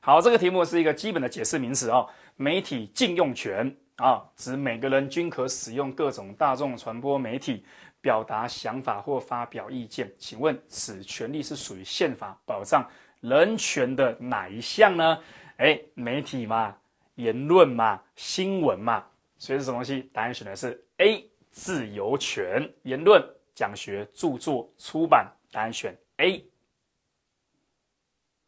好，这个题目是一个基本的解释名词哦。媒体禁用权啊，指每个人均可使用各种大众传播媒体表达想法或发表意见。请问此权利是属于宪法保障人权的哪一项呢？哎，媒体嘛，言论嘛，新闻嘛，所以是什么东西？答案选的是 A，自由权，言论、讲学、著作、出版，答案选 A。